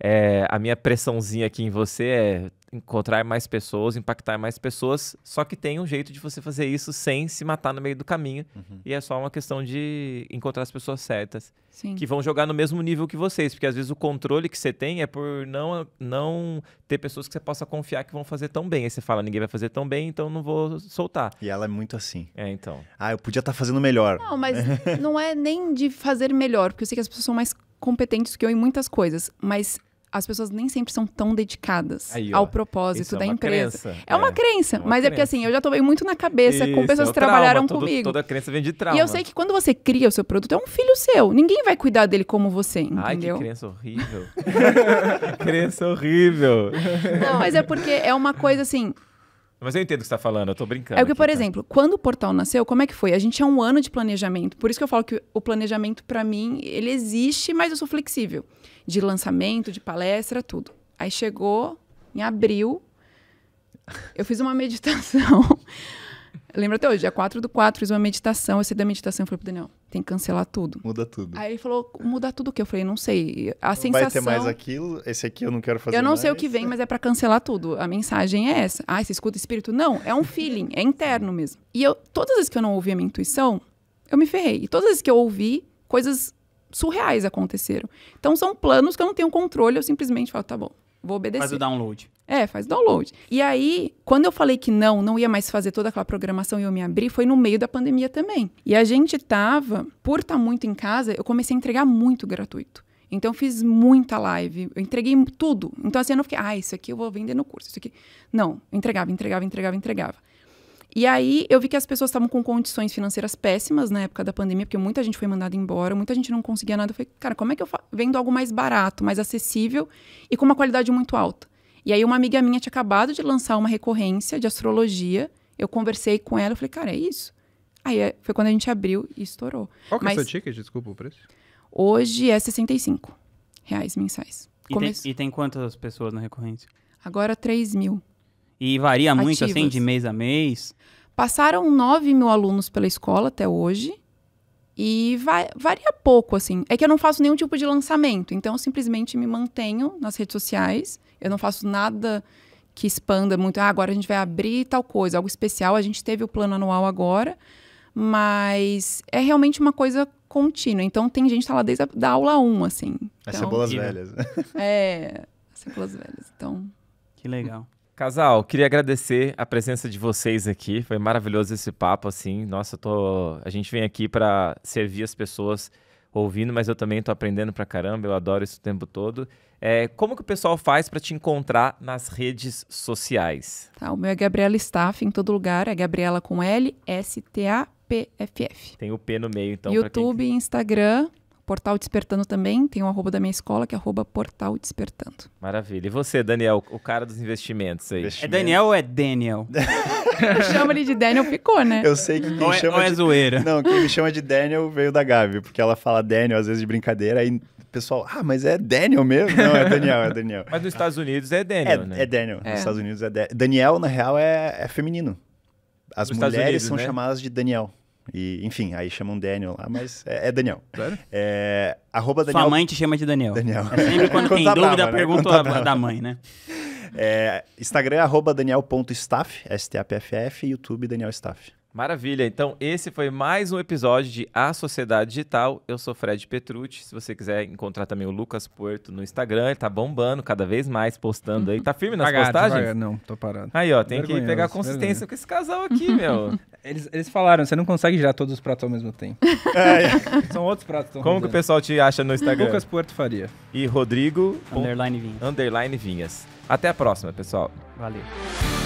é, a minha pressãozinha aqui em você é encontrar mais pessoas, impactar mais pessoas, só que tem um jeito de você fazer isso sem se matar no meio do caminho. Uhum. E é só uma questão de encontrar as pessoas certas Sim. que vão jogar no mesmo nível que vocês, porque às vezes o controle que você tem é por não não ter pessoas que você possa confiar que vão fazer tão bem. Aí você fala, ninguém vai fazer tão bem, então não vou soltar. E ela é muito assim. É, então. Ah, eu podia estar tá fazendo melhor. Não, mas [LAUGHS] não é nem de fazer melhor, porque eu sei que as pessoas são mais competentes do que eu em muitas coisas, mas as pessoas nem sempre são tão dedicadas Aí, ao propósito é da é empresa. Crença. É, uma é, crença, é uma mas crença. é porque assim, eu já tomei muito na cabeça Isso, com pessoas é que trabalharam comigo. toda crença vem de trauma. E eu sei que quando você cria o seu produto, é um filho seu. Ninguém vai cuidar dele como você, entendeu? Ai, que crença horrível. [LAUGHS] crença horrível. Não, mas é porque é uma coisa assim, mas eu entendo o que você está falando, eu estou brincando. É o aqui, por tá? exemplo, quando o portal nasceu, como é que foi? A gente é um ano de planejamento. Por isso que eu falo que o planejamento, para mim, ele existe, mas eu sou flexível. De lançamento, de palestra, tudo. Aí chegou em abril, eu fiz uma meditação [LAUGHS] lembro até hoje, dia 4 do 4, fiz uma meditação. Eu saí da meditação e falei pro Daniel, tem que cancelar tudo. Muda tudo. Aí ele falou, muda tudo o quê? Eu falei, não sei. A não sensação. Vai ter mais aquilo, esse aqui eu não quero fazer. Eu não mais. sei o que vem, mas é para cancelar tudo. A mensagem é essa. Ah, você escuta espírito? Não, é um feeling, é interno mesmo. E eu, todas as vezes que eu não ouvi a minha intuição, eu me ferrei. E todas as vezes que eu ouvi, coisas surreais aconteceram. Então são planos que eu não tenho controle, eu simplesmente falo, tá bom, vou obedecer. Faz o download. É, faz download. E aí, quando eu falei que não, não ia mais fazer toda aquela programação e eu me abri, foi no meio da pandemia também. E a gente tava, por estar tá muito em casa, eu comecei a entregar muito gratuito. Então, fiz muita live, eu entreguei tudo. Então, assim, eu não fiquei, ah, isso aqui eu vou vender no curso, isso aqui. Não, entregava, entregava, entregava, entregava. E aí eu vi que as pessoas estavam com condições financeiras péssimas na época da pandemia, porque muita gente foi mandada embora, muita gente não conseguia nada. Eu falei, cara, como é que eu vendo algo mais barato, mais acessível e com uma qualidade muito alta? E aí uma amiga minha tinha acabado de lançar uma recorrência de astrologia. Eu conversei com ela, eu falei, cara, é isso. Aí eh, foi quando a gente abriu e estourou. Qual que Mas, é o seu ticket? Desculpa o preço. Hoje é 65 reais mensais. E, tem, e tem, quantas pessoas na recorrência? Agora 3 mil. E varia ativas. muito assim, de mês a mês? Passaram 9 mil alunos pela escola até hoje. E vai, varia pouco, assim. É que eu não faço nenhum tipo de lançamento. Então, eu simplesmente me mantenho nas redes sociais eu não faço nada que expanda muito. Ah, agora a gente vai abrir tal coisa, algo especial. A gente teve o plano anual agora, mas é realmente uma coisa contínua. Então tem gente que tá lá desde a da aula 1, assim. As então, cebolas velhas. [LAUGHS] É, as cebolas velhas. Então. Que legal. Casal, queria agradecer a presença de vocês aqui. Foi maravilhoso esse papo, assim. Nossa, tô. A gente vem aqui para servir as pessoas ouvindo, mas eu também estou aprendendo pra caramba, eu adoro isso o tempo todo. É, como que o pessoal faz para te encontrar nas redes sociais? Tá, o meu é Gabriela Staff em todo lugar, é Gabriela com L, S-T-A-P-F-F. Tem o P no meio, então. YouTube, quem... Instagram, Portal Despertando também, tem o arroba da minha escola, que é arroba Portal Despertando. Maravilha. E você, Daniel, o cara dos investimentos aí? Investimento. É Daniel ou é Daniel? [LAUGHS] chama ele de Daniel, ficou, né? Eu sei que quem ou é- chama. É, ou de... é zoeira. Não, quem me chama de Daniel veio da Gabi, porque ela fala Daniel às vezes de brincadeira, aí o pessoal, ah, mas é Daniel mesmo? Não, é Daniel, é Daniel. Mas nos Estados Unidos é Daniel, é, né? É Daniel. É. Nos Estados Unidos é Daniel. Daniel, na real, é, é feminino. As nos mulheres Unidos, são né? chamadas de Daniel. E, enfim, aí chamam Daniel lá, mas é, é Daniel. É, arroba Daniel. Sua mãe te chama de Daniel. Daniel. É sempre quando [LAUGHS] tem dúvida, né? brava, pergunta né? da mãe, né? É, Instagram é arroba daniel.staff, S-T-A-P-F-F, YouTube Daniel Staff. Maravilha. Então, esse foi mais um episódio de A Sociedade Digital. Eu sou Fred Petrucci. Se você quiser encontrar também o Lucas Porto no Instagram, ele tá bombando cada vez mais, postando aí. Tá firme nas Pagado, postagens? Devagar. Não, tô parado. Aí, ó, tem que pegar consistência vergonha. com esse casal aqui, meu. [LAUGHS] Eles, eles falaram, você não consegue girar todos os pratos ao mesmo tempo. [LAUGHS] É, [LAUGHS] São outros pratos. Como rodando. que o pessoal te acha no Instagram? Lucas Porto Faria. E Rodrigo... Underline Vinhas. Underline Vinhas. Até a próxima, pessoal. Valeu.